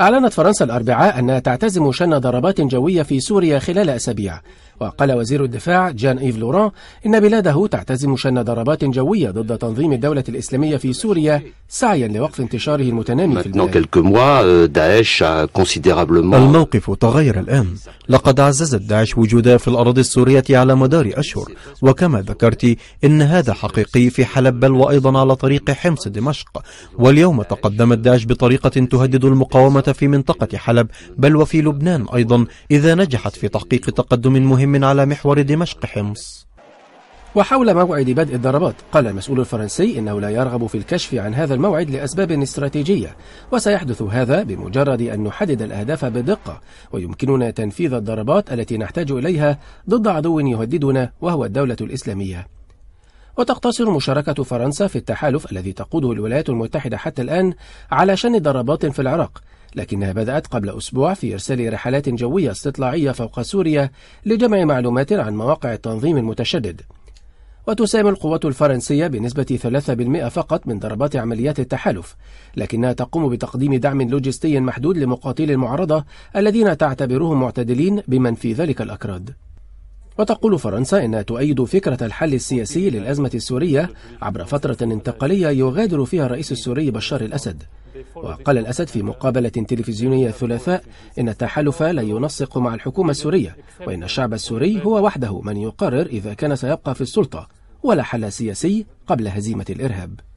أعلنت فرنسا الأربعاء أنها تعتزم شن ضربات جوية في سوريا خلال أسابيع وقال وزير الدفاع جان إيف لوران إن بلاده تعتزم شن ضربات جوية ضد تنظيم الدولة الإسلامية في سوريا سعيا لوقف انتشاره المتنامي في البلاد euh, الموقف تغير الآن لقد عززت داعش وجوده في الأراضي السورية على مدار أشهر وكما ذكرت إن هذا حقيقي في حلب بل وأيضا على طريق حمص دمشق واليوم تقدمت داعش بطريقة تهدد المقاومة في منطقة حلب بل وفي لبنان أيضا إذا نجحت في تحقيق تقدم مهم مهم على محور دمشق حمص وحول موعد بدء الضربات قال المسؤول الفرنسي إنه لا يرغب في الكشف عن هذا الموعد لأسباب استراتيجية وسيحدث هذا بمجرد أن نحدد الأهداف بدقة ويمكننا تنفيذ الضربات التي نحتاج إليها ضد عدو يهددنا وهو الدولة الإسلامية وتقتصر مشاركة فرنسا في التحالف الذي تقوده الولايات المتحدة حتى الآن على شن ضربات في العراق لكنها بدأت قبل أسبوع في إرسال رحلات جوية استطلاعية فوق سوريا لجمع معلومات عن مواقع التنظيم المتشدد وتساهم القوات الفرنسية بنسبة 3% فقط من ضربات عمليات التحالف لكنها تقوم بتقديم دعم لوجستي محدود لمقاتلي المعارضة الذين تعتبرهم معتدلين بمن في ذلك الأكراد وتقول فرنسا إنها تؤيد فكرة الحل السياسي للأزمة السورية عبر فترة انتقالية يغادر فيها الرئيس السوري بشار الأسد وقال الأسد في مقابلة تلفزيونية الثلاثاء إن التحالف لا ينسق مع الحكومة السورية وإن الشعب السوري هو وحده من يقرر إذا كان سيبقى في السلطة ولا حل سياسي قبل هزيمة الإرهاب